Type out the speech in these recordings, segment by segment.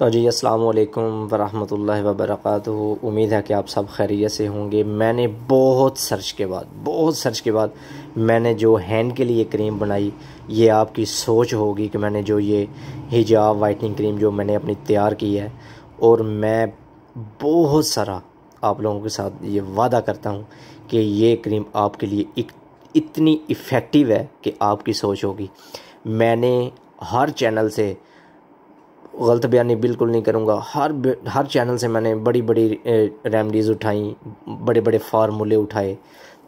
तो जी अस्सलाम वालेकुम वरहमतुल्लाहि वबरकatuh उम्मीद है कि आप सब खैरियत से होंगे मैंने बहुत सर्च के बाद बहुत सर्च के बाद मैंने जो हैंड के लिए क्रीम बनाई ये आपकी सोच होगी कि मैंने जो ये हिजाब वाइटनिंग क्रीम जो मैंने अपनी तैयार की है और मैं बहुत सारा आप लोगों के साथ ये वादा करता हूँ कि ये क्रीम आपके लिए इतनी इफ़ेक्टिव है कि आपकी सोच होगी मैंने हर चैनल से गलत बयानी बिल्कुल नहीं करूँगा हर हर चैनल से मैंने बड़ी बड़ी रेमडीज़ उठाई बड़े बड़े फार्मूले उठाए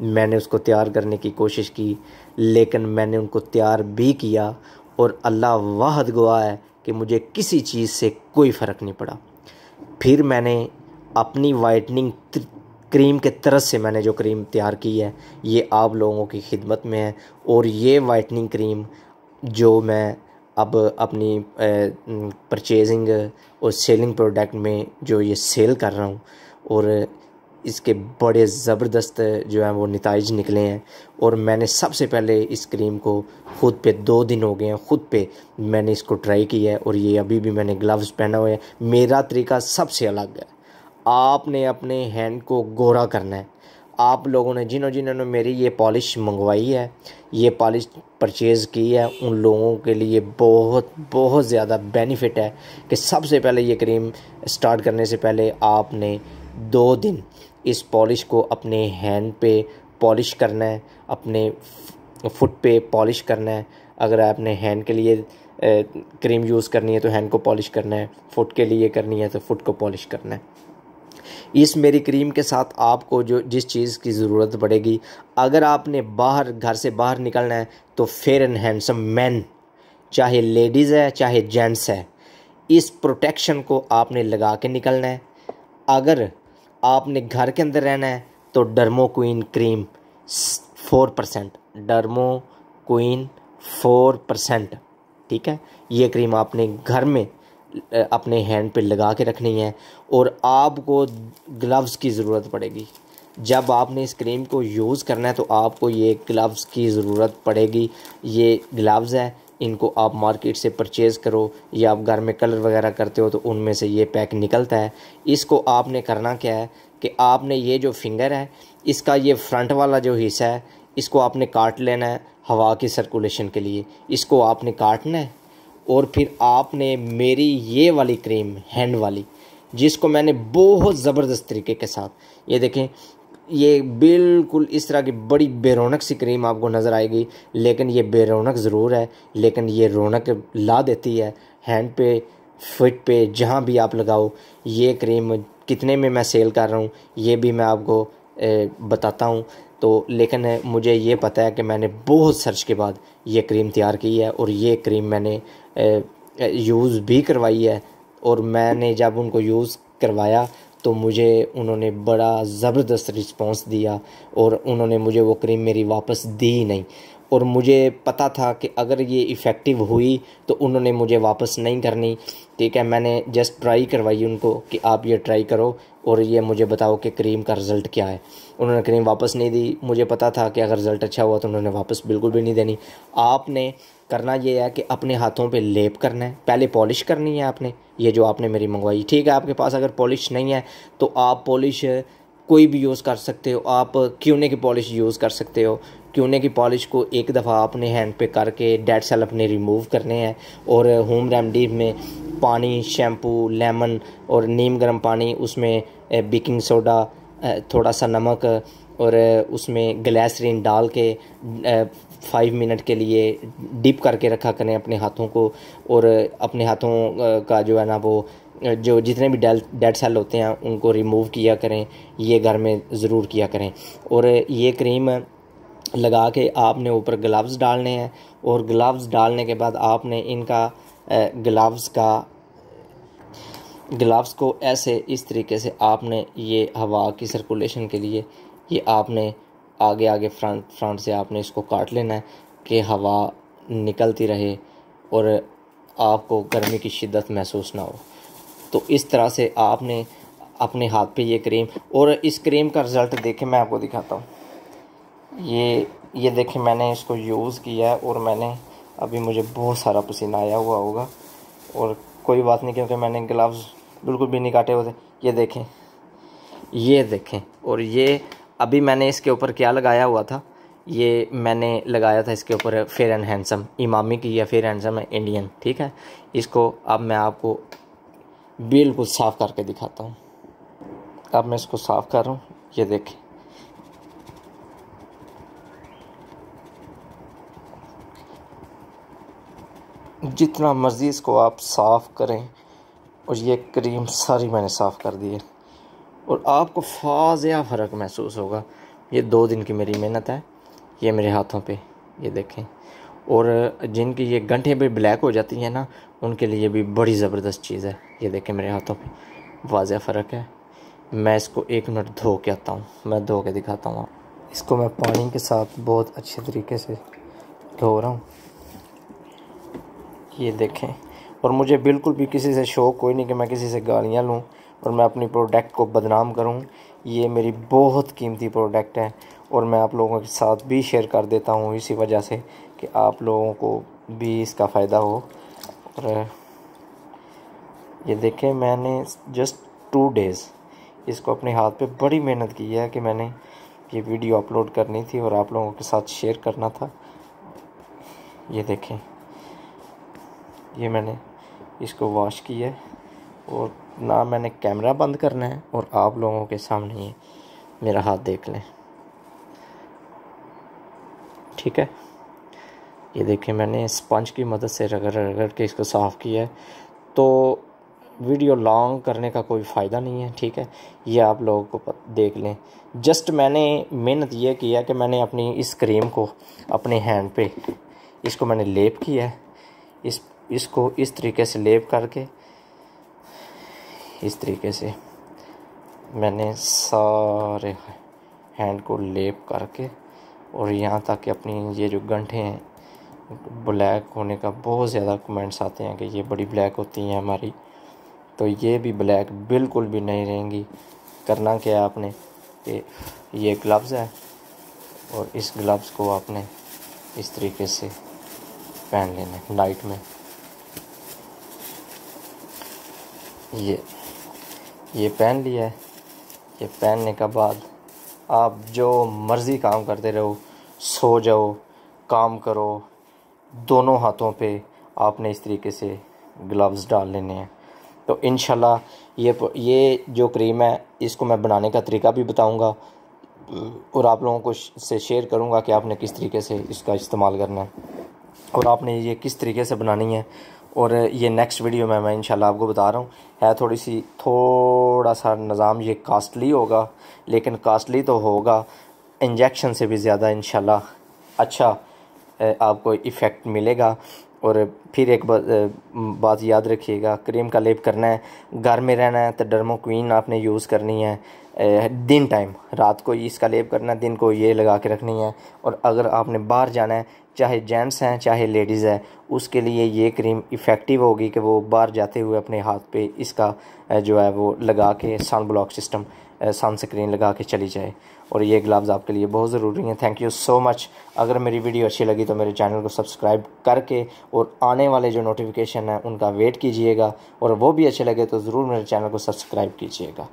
मैंने उसको तैयार करने की कोशिश की लेकिन मैंने उनको तैयार भी किया और अल्लाह वाहद गुआ है कि मुझे किसी चीज़ से कोई फ़र्क नहीं पड़ा फिर मैंने अपनी वाइटनिंग क्रीम के तरस से मैंने जो क्रीम तैयार की है ये आप लोगों की खिदमत में है और ये वाइटनिंग क्रीम जो मैं अब अपनी परचेजिंग और सेलिंग प्रोडक्ट में जो ये सेल कर रहा हूँ और इसके बड़े ज़बरदस्त जो है वो नतज निकले हैं और मैंने सबसे पहले इस क्रीम को ख़ुद पे दो दिन हो गए हैं ख़ुद पे मैंने इसको ट्राई किया है और ये अभी भी मैंने ग्लव्स पहना हुए हैं मेरा तरीका सबसे अलग है आपने अपने हैंड को गोरा करना है आप लोगों ने जिन्हों जिन्होंने मेरी ये पॉलिश मंगवाई है ये पॉलिश परचेज़ की है उन लोगों के लिए बहुत बहुत ज़्यादा बेनिफिट है कि सबसे पहले ये क्रीम स्टार्ट करने से पहले आपने दो दिन इस पॉलिश को अपने हैंड पे पॉलिश करना है अपने फुट पे पॉलिश करना है अगर आपने हैंड के लिए क्रीम यूज़ करनी है तो हैंड को पॉलिश करना है फुट के लिए करनी है तो फुट को पॉलिश करना है इस मेरी क्रीम के साथ आपको जो जिस चीज़ की ज़रूरत पड़ेगी अगर आपने बाहर घर से बाहर निकलना है तो फेयर एंड हैंडसम मैन चाहे लेडीज़ है चाहे जेंट्स है इस प्रोटेक्शन को आपने लगा के निकलना है अगर आपने घर के अंदर रहना है तो Dermo Queen cream four percent Dermo Queen four percent ठीक है ये क्रीम आपने घर में अपने हैंड पे लगा के रखनी है और आपको ग्लव्स की ज़रूरत पड़ेगी जब आपने इस क्रीम को यूज़ करना है तो आपको ये ग्लव्स की ज़रूरत पड़ेगी ये ग्लव्स है इनको आप मार्केट से परचेज़ करो या आप घर में कलर वगैरह करते हो तो उनमें से ये पैक निकलता है इसको आपने करना क्या है कि आपने ये जो फिंगर है इसका ये फ्रंट वाला जो हिस्सा है इसको आपने काट लेना है हवा की सर्कुलेशन के लिए इसको आपने काटना है और फिर आपने मेरी ये वाली क्रीम हैंड वाली जिसको मैंने बहुत ज़बरदस्त तरीके के साथ ये देखें ये बिल्कुल इस तरह की बड़ी बेरोनक सी क्रीम आपको नज़र आएगी लेकिन ये बेरोनक ज़रूर है लेकिन ये रौनक ला देती है हैंड पे फिट पे जहाँ भी आप लगाओ ये क्रीम कितने में मैं सेल कर रहा हूँ ये भी मैं आपको बताता हूँ तो लेकिन मुझे ये पता है कि मैंने बहुत सर्च के बाद ये क्रीम तैयार की है और ये क्रीम मैंने यूज़ भी करवाई है और मैंने जब उनको यूज़ करवाया तो मुझे उन्होंने बड़ा ज़बरदस्त रिस्पांस दिया और उन्होंने मुझे वो क्रीम मेरी वापस दी नहीं और मुझे पता था कि अगर ये इफ़ेक्टिव हुई तो उन्होंने मुझे वापस नहीं करनी ठीक है मैंने जस्ट ट्राई करवाई उनको कि आप ये ट्राई करो और ये मुझे बताओ कि क्रीम का रिज़ल्ट क्या है उन्होंने क्रीम वापस नहीं दी मुझे पता था कि अगर रिज़ल्ट अच्छा हुआ तो उन्होंने वापस बिल्कुल भी नहीं देनी आपने करना ये है कि अपने हाथों पे लेप करना है पहले पॉलिश करनी है आपने ये जो आपने मेरी मंगवाई ठीक है आपके पास अगर पॉलिश नहीं है तो आप पॉलिश कोई भी यूज़ कर सकते हो आप क्यूने की पॉलिश यूज़ कर सकते हो क्यूने की पॉलिश को एक दफ़ा आपने हैंड पे करके डेड सेल अपने रिमूव करने हैं और होम रेमडी में पानी शैम्पू लेमन और नीम गर्म पानी उसमें बेकिंग सोडा थोड़ा सा नमक और उसमें ग्लैसरीन डाल के फाइव मिनट के लिए डिप करके रखा करें अपने हाथों को और अपने हाथों का जो है ना वो जो जितने भी डेल डेड सेल होते हैं उनको रिमूव किया करें ये घर में ज़रूर किया करें और ये क्रीम लगा के आपने ऊपर ग्लव्स डालने हैं और ग्लव्स डालने के बाद आपने इनका ग्लव्स का ग्लव्स को ऐसे इस तरीके से आपने ये हवा की सर्कुलेशन के लिए ये आपने आगे आगे फ्रंट फ्रंट से आपने इसको काट लेना है कि हवा निकलती रहे और आपको गर्मी की शिद्दत महसूस ना हो तो इस तरह से आपने अपने हाथ पे ये क्रीम और इस क्रीम का रिज़ल्ट देखें मैं आपको दिखाता हूँ ये ये देखिए मैंने इसको यूज़ किया है और मैंने अभी मुझे बहुत सारा पसीना आया हुआ होगा और कोई बात नहीं क्योंकि मैंने ग्लव्स बिल्कुल भी नहीं काटे हुए थे ये देखें ये देखें और ये अभी मैंने इसके ऊपर क्या लगाया हुआ था ये मैंने लगाया था इसके ऊपर फेयर एंड हैंडसम इमामी की या फेयर हैंडसम है इंडियन ठीक है इसको अब मैं आपको बिल्कुल साफ़ करके दिखाता हूँ अब मैं इसको साफ़ कर रहा हूँ ये देखें जितना मर्ज़ी इसको आप साफ़ करें और ये क्रीम सारी मैंने साफ़ कर दी है और आपको फाजिया फ़र्क महसूस होगा ये दो दिन की मेरी मेहनत है ये मेरे हाथों पे ये देखें और जिनकी ये घंटे भी ब्लैक हो जाती हैं ना उनके लिए भी बड़ी ज़बरदस्त चीज़ है ये देखें मेरे हाथों पे वाजिया फ़र्क है मैं इसको एक मिनट धो के आता हूँ मैं धो के दिखाता हूँ इसको मैं पानी के साथ बहुत अच्छे तरीके से धो रहा हूँ ये देखें और मुझे बिल्कुल भी किसी से शौक कोई नहीं कि मैं किसी से गालियाँ लूँ और मैं अपनी प्रोडक्ट को बदनाम करूँ ये मेरी बहुत कीमती प्रोडक्ट है और मैं आप लोगों के साथ भी शेयर कर देता हूँ इसी वजह से कि आप लोगों को भी इसका फ़ायदा हो और ये देखें मैंने जस्ट टू डेज़ इसको अपने हाथ पे बड़ी मेहनत की है कि मैंने ये वीडियो अपलोड करनी थी और आप लोगों के साथ शेयर करना था ये देखें ये मैंने इसको वॉश किया है और ना मैंने कैमरा बंद करना है और आप लोगों के सामने ही मेरा हाथ देख लें ठीक है ये देखिए मैंने स्पंज की मदद से रगड़ रगड़ के इसको साफ़ किया है तो वीडियो लॉन्ग करने का कोई फ़ायदा नहीं है ठीक है ये आप लोगों को देख लें जस्ट मैंने मेहनत ये किया कि मैंने अपनी इस क्रीम को अपने हैंड पे इसको मैंने लेप किया है इस इसको इस तरीके से लेप करके इस तरीके से मैंने सारे हैंड को लेप करके और यहाँ तक कि अपनी ये जो गंठे हैं ब्लैक होने का बहुत ज़्यादा कमेंट्स आते हैं कि ये बड़ी ब्लैक होती हैं हमारी तो ये भी ब्लैक बिल्कुल भी नहीं रहेंगी करना क्या है आपने कि ये ग्लव्स है और इस ग्लव्स को आपने इस तरीके से पहन लेना लाइट में ये ये पेन लिया है ये पहनने के बाद आप जो मर्ज़ी काम करते रहो सो जाओ काम करो दोनों हाथों पे आपने इस तरीके से ग्लव्स डाल लेने हैं तो इन ये ये जो क्रीम है इसको मैं बनाने का तरीका भी बताऊंगा और आप लोगों को से शेयर करूंगा कि आपने किस तरीके से इसका इस्तेमाल करना है और आपने ये किस तरीके से बनानी है और ये नेक्स्ट वीडियो में मैं इंशाल्लाह आपको बता रहा हूँ है थोड़ी सी थोड़ा सा निज़ाम ये कास्टली होगा लेकिन कास्टली तो होगा इंजेक्शन से भी ज़्यादा इंशाल्लाह अच्छा आपको इफ़ेक्ट मिलेगा और फिर एक बात याद रखिएगा क्रीम का लेप करना है घर में रहना है तो डर्मो क्वीन आपने यूज़ करनी है दिन टाइम रात को इसका लेप करना है दिन को ये लगा के रखनी है और अगर आपने बाहर जाना है चाहे जेंट्स हैं चाहे लेडीज़ हैं उसके लिए ये क्रीम इफ़ेक्टिव होगी कि वो बाहर जाते हुए अपने हाथ पे इसका जो है वो लगा के सन ब्लॉक सिस्टम सनस्क्रीन लगा के चली जाए और ये ग्लव्स आपके लिए बहुत ज़रूरी हैं थैंक यू सो मच अगर मेरी वीडियो अच्छी लगी तो मेरे चैनल को सब्सक्राइब करके और आने वाले जो नोटिफिकेशन हैं उनका वेट कीजिएगा और वो भी अच्छे लगे तो ज़रूर मेरे चैनल को सब्सक्राइब कीजिएगा